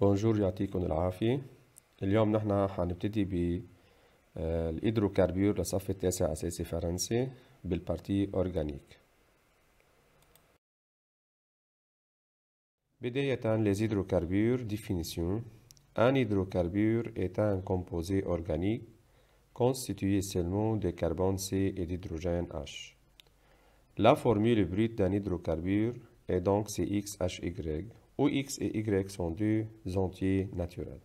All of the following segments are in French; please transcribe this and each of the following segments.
Bonjour, j'attends que vous allez bien. Aujourd'hui, nous allons commencer par l'hydrocarbure, de la safi 9 assasi français, partie organique. Bidaya le dihydrocarbure définition. Un hydrocarbure est un composé organique constitué seulement de carbone C et d'hydrogène H. La formule brute d'un hydrocarbure est donc CxHy. و x et y sont deux entiers naturels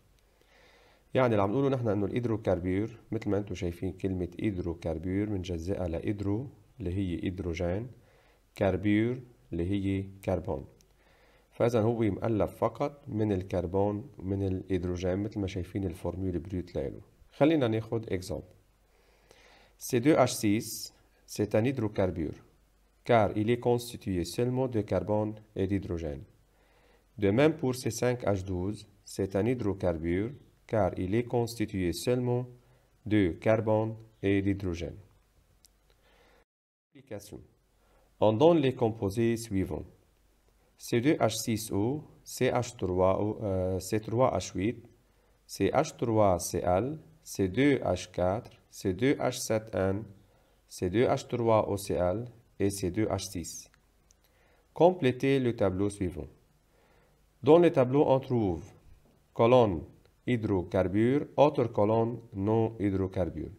يعني اللي عم نقوله نحن انه الهيدروكربور مثل ما انتم شايفين كلمة هيدروكربير بنجزئها لهيدرو اللي هي هيدروجين كربور اللي هي كربون فاذا هو مؤلف فقط من الكربون ومن الهيدروجين مثل ما شايفين الفورميول بريوت لإله خلينا ناخذ اكزامبل C2H6 c'est un hydrocarbure car il est constitué seulement de carbone et d'hydrogène De même pour C5H12, c'est un hydrocarbure car il est constitué seulement de carbone et d'hydrogène. On donne les composés suivants. C2H6O, CH3, C3H8, CH3Cl, C2H4, C2H7N, C2H3OCl et C2H6. Complétez le tableau suivant. Dans le tableau, on trouve colonne hydrocarbures, autre colonne non hydrocarbures.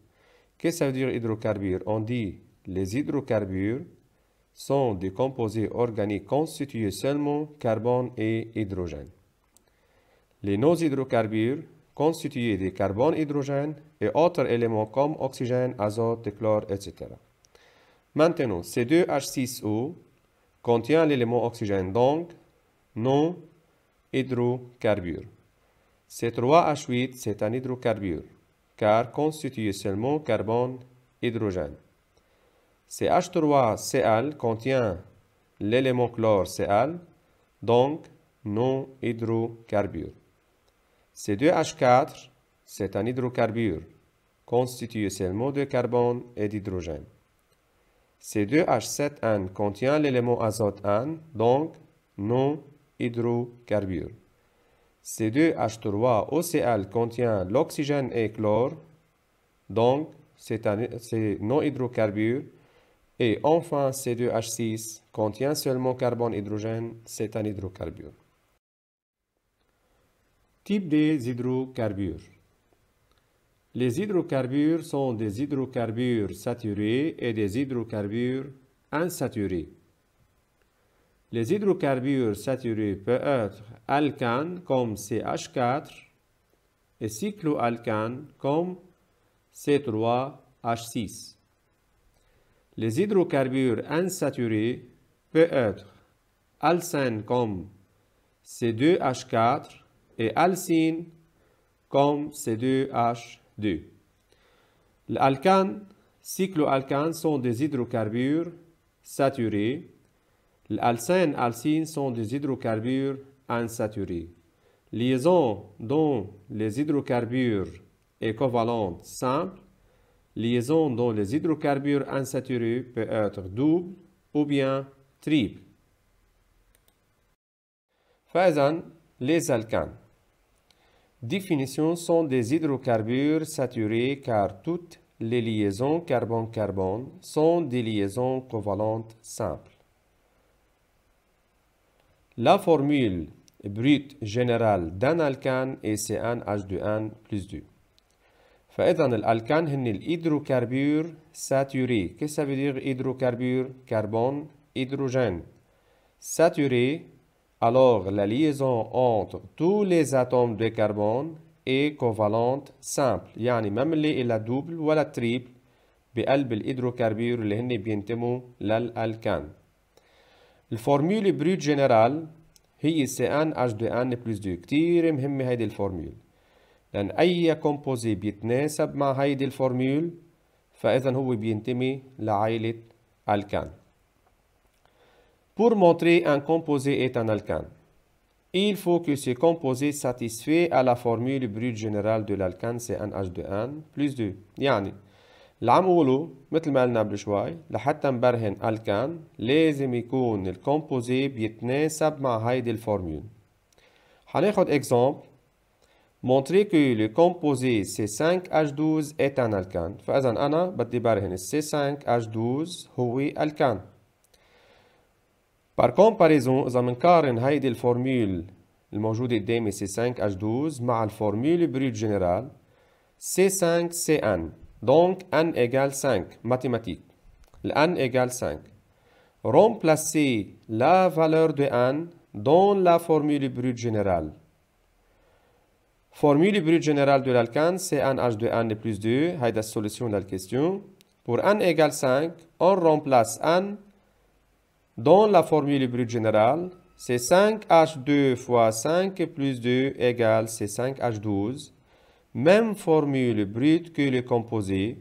Qu'est-ce que ça veut dire hydrocarbures On dit les hydrocarbures sont des composés organiques constitués seulement carbone et hydrogène. Les non-hydrocarbures constitués des carbone, hydrogène et autres éléments comme oxygène, azote, chlore, etc. Maintenant, c deux h 6 o contient l'élément oxygène, donc non hydrocarbures. Ces 3H8, c'est un hydrocarbure, car constitue seulement carbone, hydrogène. ch H3Cl contient l'élément chlore Cl, donc non hydrocarbure. c 2H4, c'est un hydrocarbure, constitué seulement de carbone et d'hydrogène. c 2H7N contient l'élément azote N, donc non hydrocarbures. C2H3OCl contient l'oxygène et chlore, donc c'est non hydrocarbure. Et enfin, C2H6 contient seulement carbone hydrogène, c'est un hydrocarbure. Type des hydrocarbures. Les hydrocarbures sont des hydrocarbures saturés et des hydrocarbures insaturés. Les hydrocarbures saturés peuvent être alcanes comme CH4 et cycloalcanes comme C3H6. Les hydrocarbures insaturés peuvent être alcènes comme C2H4 et alcines comme C2H2. L'alcane, cycloalcane sont des hydrocarbures saturés L'alcène et l'alcine sont des hydrocarbures insaturés. Liaison dont les hydrocarbures covalentes simples, liaison dont les hydrocarbures insaturés peut être double ou bien triple. Faisant les alcanes. Définition sont des hydrocarbures saturés car toutes les liaisons carbone-carbone sont des liaisons covalentes simples. La formule brute générale d'un alcane est CnH2n plus 2. saturé. quest هن que ça veut dire hydrocarbure Carbone, hydrogène. Saturé, alors la liaison entre tous les atomes de carbone est covalente simple يعني ما من double دوبل ولا تريبل بقلب الهيدروكربور اللي هن بينتموا للألكان الفورمولي بريت جنرال هي سي ان اتش دو ان بلس دو كتير مهمة هيدي الفورميول لأن أي كومبوزي بيتناسب مع هيدي الفورميول فإذا هو بينتمي لعائلة الكان Pour montrer un composé est un alcane, il faut que ce composé satisfait à la formule brute générale de l'alcane h 2 n plus 2. يعني اللي عم قوله مثل ما قلنا قبل شوي لحتى نبرهن الكان لازم يكون الكومبوزي بيتناسب مع هيدي الفورميول حناخد اكزامبل مونتري كو لو كومبوزي سي 5 C5H12 est ان الكان فإذا أنا بدي برهن السي 5 h 12 هو الكان بار كومباريزون إذا بنقارن هيدي الفورميول الموجودة قدامي سي 5 h 12 مع الفورميول بريد جنرال سي 5 cn Donc, n égale 5, mathématique. n égale 5. Remplacez la valeur de n dans la formule brute générale. Formule brute générale de l'alcane, c'est nh de n plus 2. Haïda solution de la question. Pour N égale 5, on remplace N dans la formule brute générale. C'est 5H2 fois 5 plus 2 égale c'est 5H12 même formule brute que le composé.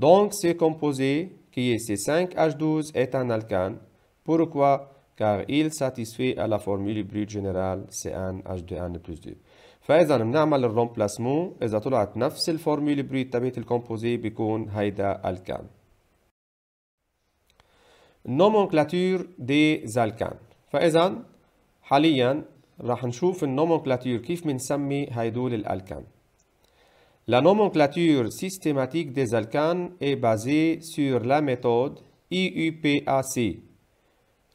Donc, ce composé, qui est C5H12, est un alcane. Pourquoi Car il satisfait à la formule brute générale C1H2N plus 2. فإذا بنعمل الرومبلاسمون إذا طلعت نفس الفورميل بريد تبعت الكومبوزي بيكون un الكان. nomenclature des alcanes فإذا حاليا راح نشوف النومنكلاتير كيف بنسمي هيدول الالكان la nomenclature systématique des alcanes est basée sur la méthode IUPAC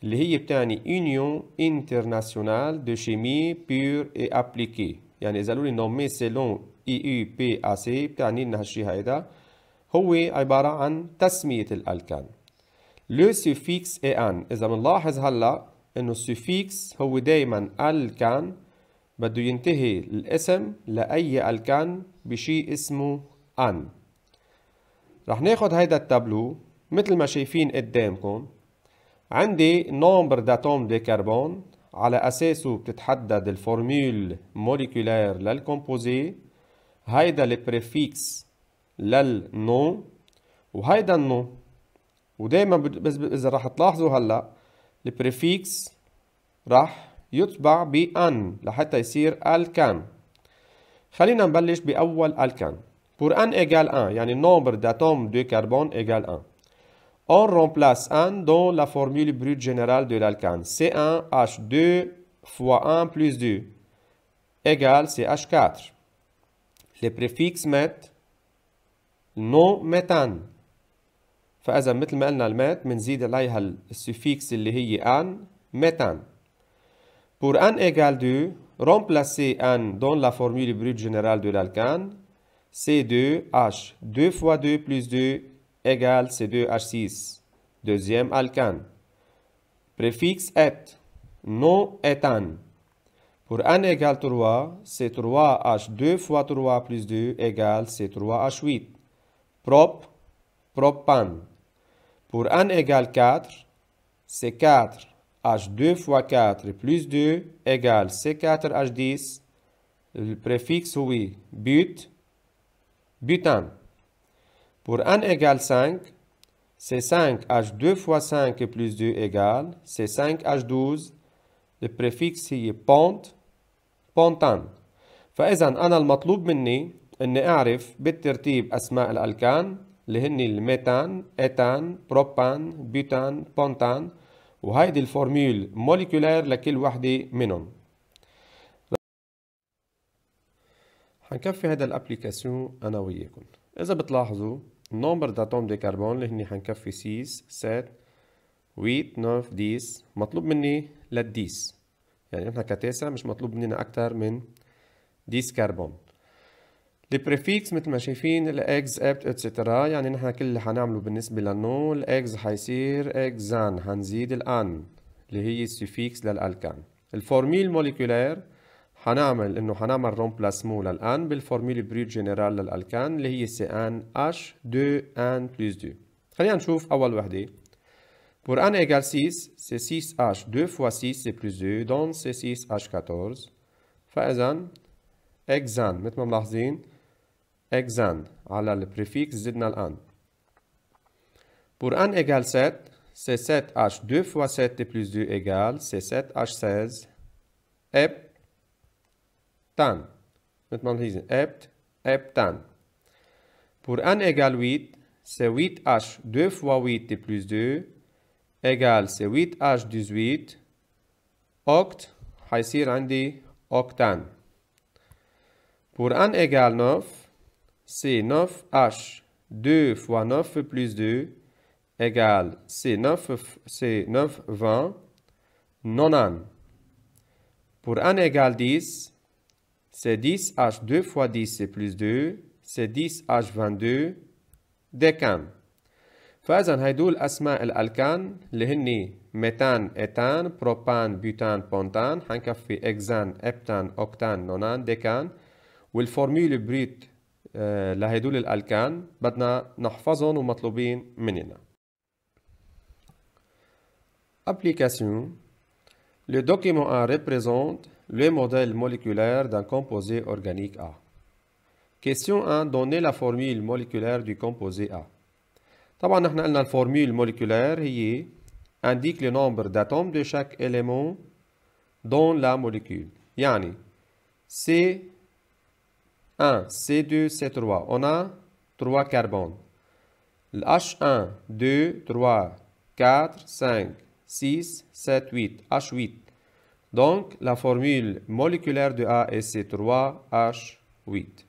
اللي هي Union Internationale de Chimie Pure et Appliquée يعني إذا قالوا لي نومي سيلون IUPAC بتعني لنا هالشي هيدا هو عبارة عن تسمية الألكان لو سوفيكس إن إذا بنلاحظ هلا إنه السوفيكس هو دايما ألكان بده ينتهي الاسم لأي ألكان بشي اسمه أن رح ناخد هيدا التابلو مثل ما شايفين قدامكم عندي نومبر داتوم دي كربون على أساسه بتتحدد الفورميول موليكولير للكومبوزي هيدا البريفيكس للنو وهيدا النو ودايما بز... إذا رح تلاحظوا هلا البريفيكس رح يطبع بأن لحتى يصير الكان خلينا نبلش بأول الكان Pour n égale 1, يعني nombre d'atomes de carbone égale 1. On remplace 1 dans la formule brute générale de l'alcane. C1H2 fois 1 plus 2 égale CH4. Les préfixes مت نو ميتان فإذا مثل ما قلنا المات بنزيد عليها السفيكس اللي هي أن ميتان Pour n égale 2, remplacer n dans la formule brute générale de l'alcane, C2H 2 fois 2 plus 2 égale C2H6, deuxième alcane. Préfixe et, non éthane. Pour n égale 3, C3H 2 fois 3 plus 2 égale C3H8, Prop. propane. Pour n égale 4, C4 H2 fois 4 plus 2 égale C4H10. Le préfixe oui, but, butan. Pour 1 égale 5, C5H2 x 5 plus 2 égale C5H12. Le préfixe est ponte, pontan. فإذن أنا المطلوب مني alkan méthane, éthane, وهيدي الفورميول موليكولير لكل وحدة منهم حنكفي هذا الابليكاسيون انا وياكم اذا بتلاحظوا نومبر داتوم دي كربون اللي هني حنكفي 6 7 8 9 10 مطلوب مني لل 10 يعني احنا كتاسع مش مطلوب مننا اكثر من 10 كربون البريفيكس مثل ما شايفين الاكس ابت اتسترا يعني نحن كل اللي حنعمله بالنسبه للنو الاكس حيصير اكزان حنزيد الان اللي هي السوفيكس للالكان الفورميل موليكولير حنعمل انه حنعمل رومبلاسمو للان بالفورميل بريد جنرال للالكان اللي هي سي ان اش 2 ان بلس 2 خلينا نشوف اول وحده بور ان ايجال 6, سي 6 اش 2 فوا 6, سي بلس 2. دون سي 6 اش فإذا اكزان مثل ما ملاحظين exan le البريفيكس زدنا الان Pour n égale 7, c'est 7h 2 fois 7 plus 2 égale, c'est 7h16 heptan. Maintenant, hept, heptan. Pour n égale 8, c'est 8h 2 fois 8 plus 2 égale, c'est 8h18 oct, on octan. Pour n égale 9, c 9H. 2 fois 9 plus 2 égale c 9, c 9, 20, Pour 1 égale 10, c 10H. 2 fois 10, c'est plus 2. c 10H22 ديكان فاذا هيدول اسماء الالكان اللي méthane ميتان propane بروبان بيوتان hexane, heptane octane, nonane, décane نونان ديكان formule بريت لهدول الالكان بدنا نحفظهم ومطلوبين مننا application Le document A représente le modèle moléculaire d'un composé organique A. Question 1. Donnez la formule moléculaire du composé A. طبعا نحن قلنا الفورميول موليكولير هي indique le nombre d'atomes de chaque élément dans la موليكول يعني C 1, C2, C3. On a 3 carbones. H1, 2, 3, 4, 5, 6, 7, 8. H8. Donc, la formule moléculaire de A est C3H8.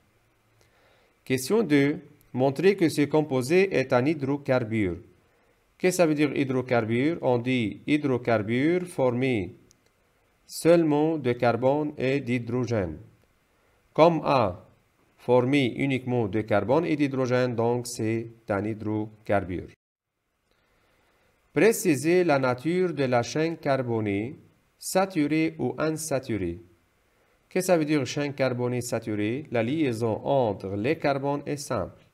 Question 2. Montrer que ce composé est un hydrocarbure. Qu'est-ce que ça veut dire hydrocarbure On dit hydrocarbure formé seulement de carbone et d'hydrogène. Comme A Formé uniquement de carbone et d'hydrogène, donc c'est un hydrocarbure. Précisez la nature de la chaîne carbonée, saturée ou insaturée. que ça veut dire chaîne carbonée saturée La liaison entre les carbones est simple.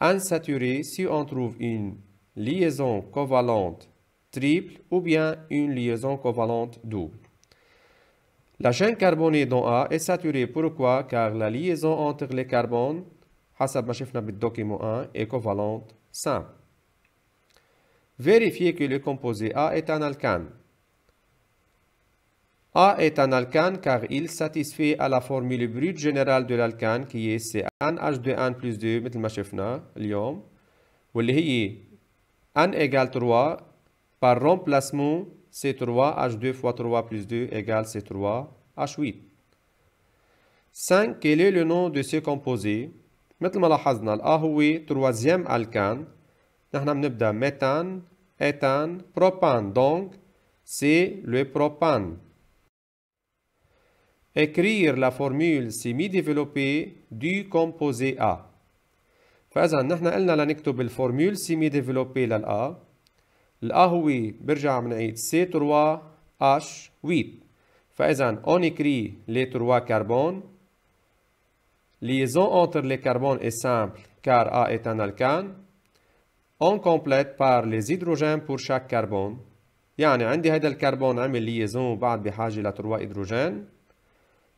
Insaturée, si on trouve une liaison covalente triple ou bien une liaison covalente double. La chaîne carbonée dans A est saturée. Pourquoi Car la liaison entre les carbones, حسب ما شفنا document 1, est covalente simple. Vérifiez que le composé A est un alcane. A est un alcane car il satisfait à la formule brute générale de l'alcane qui est CnH2n plus 2 مثل ما n égale 3 par remplacement C3, H2 fois 3 plus 2 égale C3, H8. 5. Quel est le nom de ce composé l'avons ما l'A est le troisième alcane par le méthane, éthane, propane donc c'est le propane. Écrire la formule semi-développée du composé A. allons écrire la formule semi-développée de l'A. القهوة برجع من عيد سي تروا اش ويت فإذا اونيكري لي تروا كربون ليزون انتر لي كربون اي سامبل كار ا ايتان الكان اون كومبليت بار لي هيدروجين بور شاك كربون يعني عندي هيدا الكربون عمل ليزون بعد بحاجة لتروا هيدروجين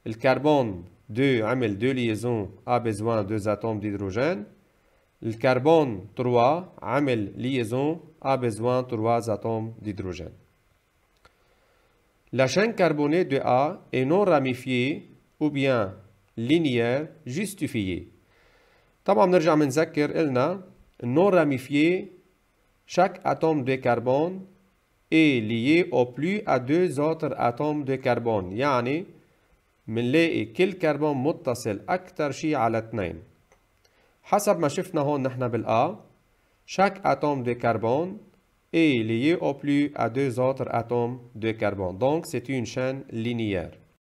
الكربون دو عمل دو ليزون ا بزوان دو اتوم هيدروجين Le carbone 3 عمل liaison a besoin de 3 atomes d'hydrogène. La chaîne carbonée de A est non ramifiée ou bien linéaire justifiée. طبعا بنرجع non ramifiée chaque atome de carbone est lié au plus à deux autres atomes de carbone mais les quel carbone متصل أكثر شيء على اثنين حسب ما شفنا هون A, chaque atome de carbone est lié au plus à deux autres atomes de carbone. Donc, c'est une chaîne linéaire.